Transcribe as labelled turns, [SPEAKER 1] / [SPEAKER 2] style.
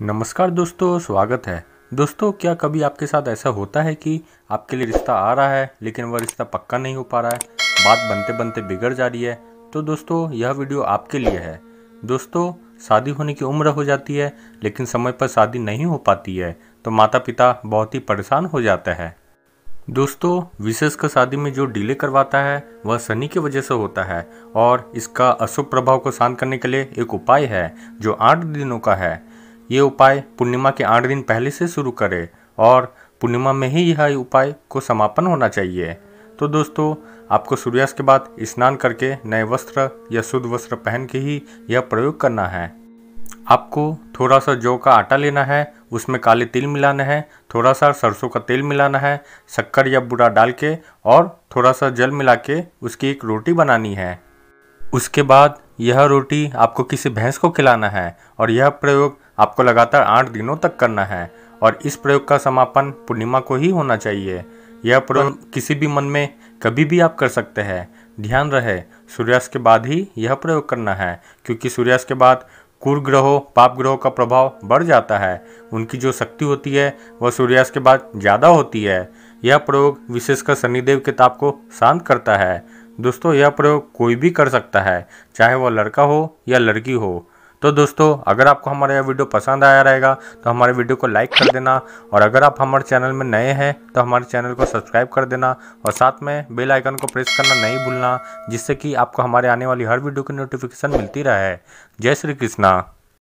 [SPEAKER 1] नमस्कार दोस्तों स्वागत है दोस्तों क्या कभी आपके साथ ऐसा होता है कि आपके लिए रिश्ता आ रहा है लेकिन वह रिश्ता पक्का नहीं हो पा रहा है बात बनते बनते बिगड़ जा रही है तो दोस्तों यह वीडियो आपके लिए है दोस्तों शादी होने की उम्र हो जाती है लेकिन समय पर शादी नहीं हो पाती है तो माता पिता बहुत ही परेशान हो जाता है दोस्तों विशेषकर शादी में जो डिले करवाता है वह शनि की वजह से होता है और इसका अशुभ प्रभाव को शांत करने के लिए एक उपाय है जो आठ दिनों का है ये उपाय पूर्णिमा के आठ दिन पहले से शुरू करें और पूर्णिमा में ही यह उपाय को समापन होना चाहिए तो दोस्तों आपको सूर्यास्त के बाद स्नान करके नए वस्त्र या शुद्ध वस्त्र पहन के ही यह प्रयोग करना है आपको थोड़ा सा जौ का आटा लेना है उसमें काले तिल मिलाना है थोड़ा सा सरसों का तेल मिलाना है शक्कर या बुरा डाल के और थोड़ा सा जल मिला के उसकी एक रोटी बनानी है उसके बाद यह रोटी आपको किसी भैंस को खिलाना है और यह प्रयोग आपको लगातार आठ दिनों तक करना है और इस प्रयोग का समापन पूर्णिमा को ही होना चाहिए यह प्रयोग किसी भी मन में कभी भी आप कर सकते हैं ध्यान रहे सूर्यास्त के बाद ही यह प्रयोग करना है क्योंकि सूर्यास्त के बाद ग्रहों पाप ग्रहों का प्रभाव बढ़ जाता है उनकी जो शक्ति होती है वह सूर्यास्त के बाद ज़्यादा होती है यह प्रयोग विशेषकर शनिदेव के ताप को शांत करता है दोस्तों यह प्रयोग कोई भी कर सकता है चाहे वह लड़का हो या लड़की हो तो दोस्तों अगर आपको हमारा यह वीडियो पसंद आया रहेगा तो हमारे वीडियो को लाइक कर देना और अगर आप हमारे चैनल में नए हैं तो हमारे चैनल को सब्सक्राइब कर देना और साथ में बेल आइकन को प्रेस करना नहीं भूलना जिससे कि आपको हमारे आने वाली हर वीडियो की नोटिफिकेशन मिलती रहे जय श्री कृष्णा